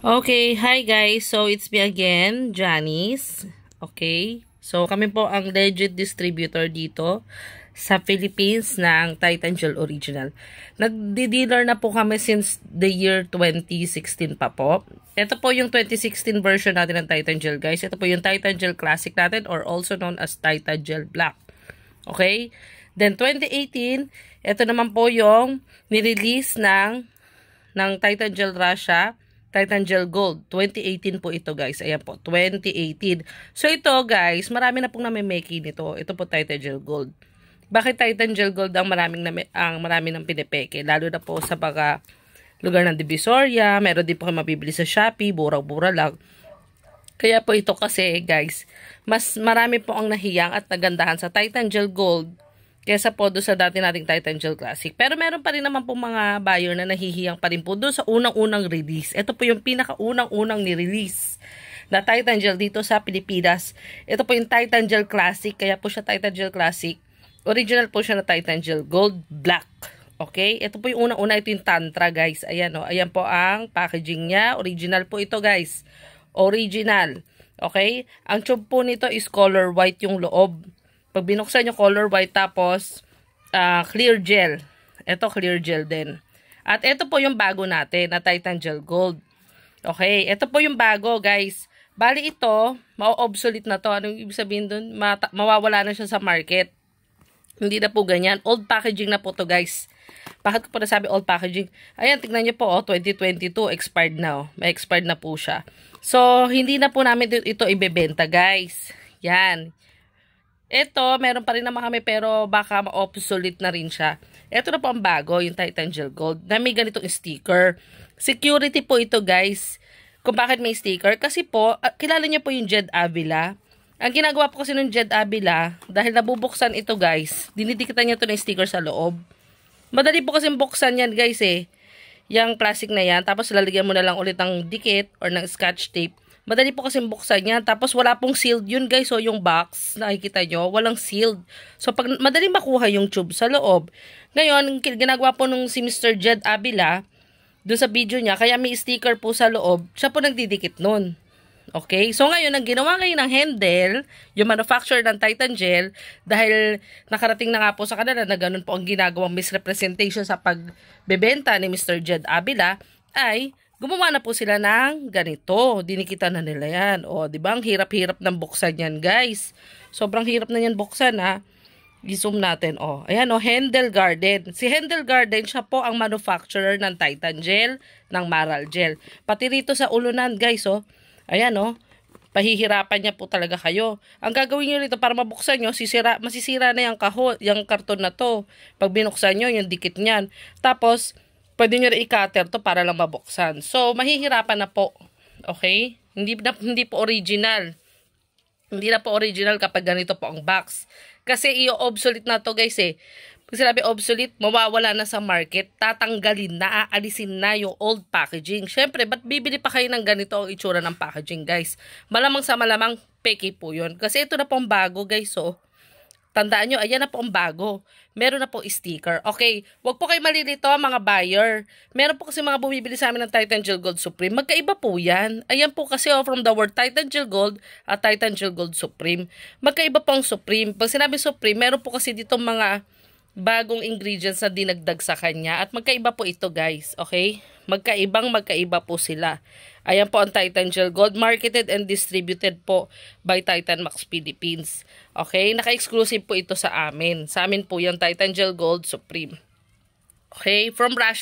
Okay, hi guys. So, it's me again, Janice. Okay. So, kami po ang legit distributor dito sa Philippines ng Titan Gel Original. Nagdi-dealer na po kami since the year 2016 pa po. Ito po yung 2016 version natin ng Titan Gel, guys. Ito po yung Titan Gel Classic natin or also known as Titan Gel Black. Okay? Then, 2018, ito naman po yung ni-release ng, ng Titan Gel Russia Titan Gel Gold. 2018 po ito guys. Ayan po, 2018. So ito guys, marami na pong namimeki nito. Ito po Titan Gel Gold. Bakit Titan Gel Gold ang maraming na, ang marami ng pinipeke? Lalo na po sa mga lugar ng Divisoria. Meron din po kayo mabibili sa Shopee. Burang-bura lang. Kaya po ito kasi guys, mas marami po ang nahiyang at nagandahan sa Titan Gel Gold kesa po doon sa dati nating Titan Gel Classic. Pero meron pa rin naman po mga buyer na nahihiyang pa rin po doon sa unang-unang release. Ito po yung pinakaunang-unang ni-release na Titan Gel dito sa Pilipinas. Ito po yung Titan Gel Classic, kaya po siya Titan Gel Classic. Original po siya na Titan Gel Gold Black. Okay? Ito po yung unang-una, ito yung Tantra guys. Ayan o, oh. ayan po ang packaging niya. Original po ito guys. Original. Okay? Ang tube po nito is color white yung loob. Pag binuksan nyo color white tapos uh, clear gel. Ito clear gel din. At ito po yung bago natin na Titan Gel Gold. Okay, ito po yung bago guys. Bali ito, ma-obsolete na to. Anong ibig sabihin dun? Ma mawawala na siya sa market. Hindi na po ganyan. Old packaging na po to guys. Bakit ko po nasabi old packaging? Ayan, tignan nyo po, oh, 2022, expired na. Oh. May expired na po siya. So, hindi na po namin ito ibebenta guys. Yan. Ito, meron pa rin naman kami pero baka ma-obsolete na rin siya. Ito na po ang bago, yung Titan Gel Gold, na may ganitong sticker. Security po ito guys. Kung bakit may sticker? Kasi po, ah, kilala niyo po yung Jed Avila. Ang ginagawa po kasi ng Jed Avila, dahil nabubuksan ito guys, dinidikitan niya ito ng sticker sa loob. Madali po kasi buksan yan guys eh. Yung plastic na yan. Tapos lalagyan mo na lang ulit ng dikit or ng scotch tape Madali po kasi buksan yan. Tapos wala pong sealed yun guys. So yung box, nakikita nyo, walang sealed. So pag madali makuha yung tube sa loob. Ngayon, ginagawa po nung si Mr. Jed Avila, dun sa video niya, kaya may sticker po sa loob, siya po nagdidikit nun. Okay? So ngayon, ang ginawa ngayon ng Hendel, yung manufacturer ng Titan Gel, dahil nakarating na nga po sa kanila na ganun po ang ginagawang misrepresentation sa pagbebenta ni Mr. Jed Avila, ay gumawa na po sila ng ganito. Dinikita na nila yan. O, di ba? Ang hirap-hirap ng buksan yan, guys. Sobrang hirap na yan buksan, ha? Gisum natin, o. Ayan, o, Hendel Garden. Si Handel Garden, siya po ang manufacturer ng Titan Gel, ng Maral Gel. Pati rito sa ulunan, guys, o. Ayan, o. Pahihirapan niya po talaga kayo. Ang gagawin niyo rito para mabuksan niyo, sisira, masisira na yung kahon, yung karton na to. Pag binuksan niyo, yung dikit niyan. Tapos, pwede nyo rin i-cutter to para lang mabuksan. So, mahihirapan na po. Okay? Hindi, na, hindi po original. Hindi na po original kapag ganito po ang box. Kasi i-obsolete na to guys eh. Pag sinabi obsolete, mawawala na sa market. Tatanggalin na, aalisin na yung old packaging. Siyempre, ba't bibili pa kayo ng ganito ang itsura ng packaging guys? Malamang sa malamang, peke po yun. Kasi ito na pong bago guys oh. Tandaan nyo, ayan na po ang bago. Meron na po sticker. Okay, wag po kayo malilito mga buyer. Meron po kasi mga bumibili sa amin ng Titan Gel Gold Supreme. Magkaiba po yan. Ayan po kasi oh, from the word Titan Gel Gold at ah, Titan Gel Gold Supreme. Magkaiba po ang Supreme. Pag sinabi Supreme, meron po kasi dito mga bagong ingredients na dinagdag sa kanya. At magkaiba po ito guys. Okay? Magkaibang magkaiba po sila. Ayan po ang Titan Gel Gold, marketed and distributed po by Titan Max Philippines. Okay, naka-exclusive po ito sa amin. Sa amin po yung Titan Gel Gold Supreme. Okay, from Russia.